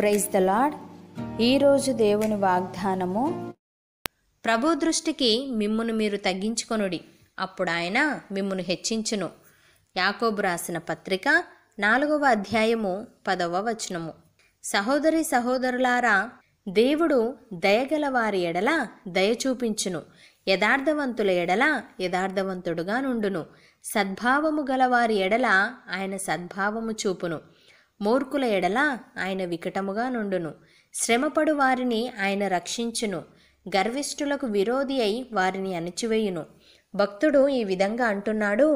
praise the lord ఈరోజు దేవుని వాగ్దానము ప్రభు దృష్టికి మిమ్మును మీరు తగ్గించుకొనుడి అప్పుడు ఆయన మిమ్మును హెచ్చించును యాకోబు రాసిన పత్రిక నాలుగవ అధ్యాయము పదవ వచనము సహోదరి సహోదరులారా దేవుడు దయగల వారి ఎడల దయ చూపించును యథార్థవంతుల ఎడల యథార్థవంతుడుగా నుండును సద్భావము గల వారి ఎడల ఆయన సద్భావము చూపును మూర్ఖుల ఎడల ఆయన వికటముగా నుండును శ్రమపడు వారిని ఆయన రక్షించును గర్విష్ఠులకు విరోధి అయి వారిని అణిచివేయును భక్తుడు ఈ విధంగా అంటున్నాడు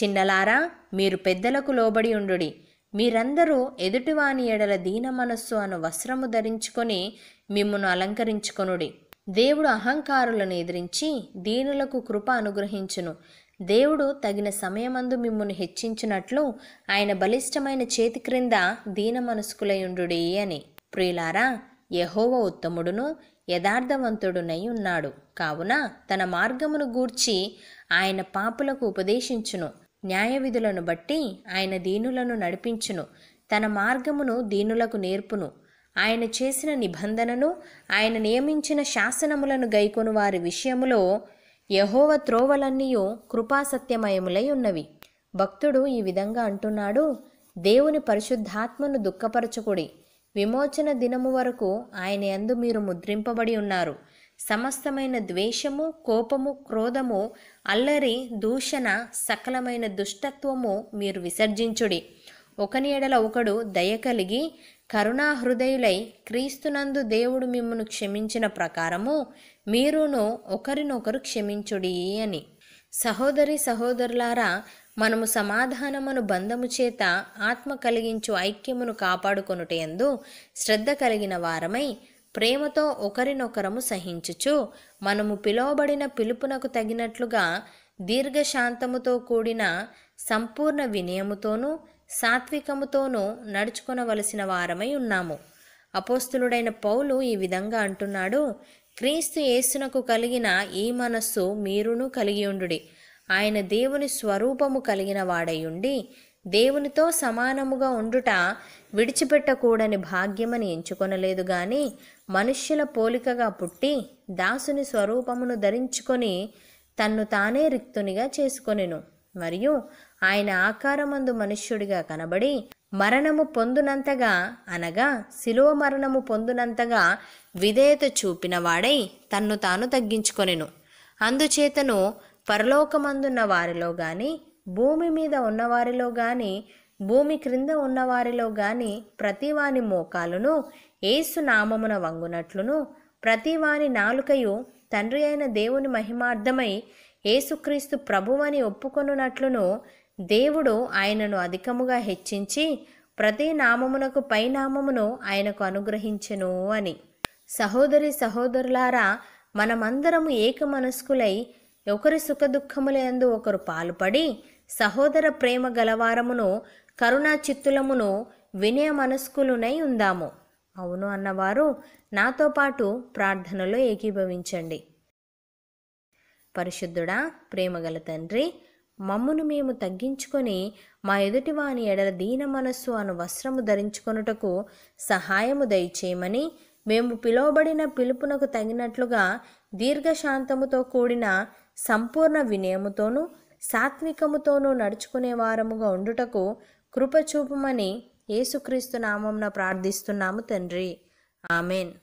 చిన్నలారా మీరు పెద్దలకు లోబడి ఉండుడి మీరందరూ ఎదుటివాని ఎడల దీన మనస్సు అను వస్త్రము ధరించుకొని మిమ్మను అలంకరించుకొనుడి దేవుడు అహంకారులను ఎదిరించి దీనులకు కృప అనుగ్రహించును దేవుడు తగిన సమయమందు మిమ్మల్ని హెచ్చించినట్లు ఆయన బలిష్టమైన చేతి క్రింద దీన మనస్కులయుండుడి అని ప్రియులారా యహోవ ఉత్తముడును యథార్థవంతుడునై ఉన్నాడు కావున తన మార్గమును గూర్చి ఆయన పాపులకు ఉపదేశించును న్యాయ విధులను బట్టి ఆయన దీనులను నడిపించును తన మార్గమును దీనులకు నేర్పును ఆయన చేసిన నిబంధనను ఆయన నియమించిన శాసనములను గైకొను వారి విషయములో యహోవ త్రోవలన్నీయు కృపాసత్యమయములై ఉన్నవి భక్తుడు ఈ విధంగా అంటున్నాడు దేవుని పరిశుద్ధాత్మను దుఃఖపరచకుడి విమోచన దినము వరకు ఆయన యందు మీరు ముద్రింపబడి ఉన్నారు సమస్తమైన ద్వేషము కోపము క్రోధము అల్లరి దూషణ సకలమైన దుష్టత్వము మీరు విసర్జించుడి ఒకని ఎడల ఒకడు దయ కలిగి కరుణాహృదయులై క్రీస్తునందు దేవుడు మిమ్మను క్షమించిన ప్రకారము మీరును ఒకరినొకరు క్షమించుడి అని సహోదరి సహోదరులారా మనము సమాధానమును బంధము చేత ఆత్మ కలిగించు ఐక్యమును కాపాడుకొనుటయందు శ్రద్ధ కలిగిన వారమై ప్రేమతో ఒకరినొకరము సహించుచు మనము పిలువబడిన పిలుపునకు తగినట్లుగా దీర్ఘశాంతముతో కూడిన సంపూర్ణ వినయముతోనూ సాత్వికముతోనూ నడుచుకొనవలసిన వారమై ఉన్నాము అపోస్తులుడైన పౌలు ఈ విధంగా అంటున్నాడు క్రీస్తు యేసునకు కలిగిన ఈ మనస్సు మీరును కలిగి ఉండుడి ఆయన దేవుని స్వరూపము కలిగిన వాడయుండి దేవునితో సమానముగా ఉండుట విడిచిపెట్టకూడని భాగ్యమని ఎంచుకొనలేదు గాని మనుష్యుల పోలికగా పుట్టి దాసుని స్వరూపమును ధరించుకొని తన్ను తానే రిక్తునిగా చేసుకొనెను మరియు ఆయన ఆకారమందు మనుష్యుడిగా కనబడి మరణము పొందునంతగా అనగా శిలువ మరణము పొందునంతగా విధేయత చూపినవాడై తన్ను తాను తగ్గించుకొనెను అందుచేతను పరలోకమందున్న వారిలో గాని భూమి మీద ఉన్నవారిలో గాని భూమి క్రింద ఉన్నవారిలో గాని ప్రతివాని మోకాలును ఏసు నామమున వంగునట్లును ప్రతివాని నాలుకయు తండ్రి అయిన దేవుని మహిమార్థమై ఏసుక్రీస్తు ప్రభువని ఒప్పుకొనున్నట్లును దేవుడు ఆయనను అధికముగా హెచ్చించి ప్రతి నామమునకు పై నామమును ఆయనకు అనుగ్రహించెను అని సహోదరి సహోదరులారా మనమందరము ఏక మనస్కులై ఒకరి సుఖదుఖములందు ఒకరు పాల్పడి సహోదర ప్రేమ గలవారమును కరుణా చిత్తులమును వినయ మనస్కులునై ఉందాము అవును అన్నవారు నాతో పాటు ప్రార్థనలో ఏకీభవించండి పరిశుద్ధుడా ప్రేమగల తండ్రి మమ్మును మేము తగ్గించుకొని మా ఎదుటివాని ఎడల దీన మనస్సు అను వస్త్రము ధరించుకొనుటకు సహాయము దయచేయమని మేము పిలువబడిన పిలుపునకు తగినట్లుగా దీర్ఘశాంతముతో కూడిన సంపూర్ణ వినయముతోనూ సాత్వికముతోనూ నడుచుకునే వారముగా ఉండుటకు కృపచూపమని యేసుక్రీస్తు నామంన ప్రార్థిస్తున్నాము తండ్రి ఆమెన్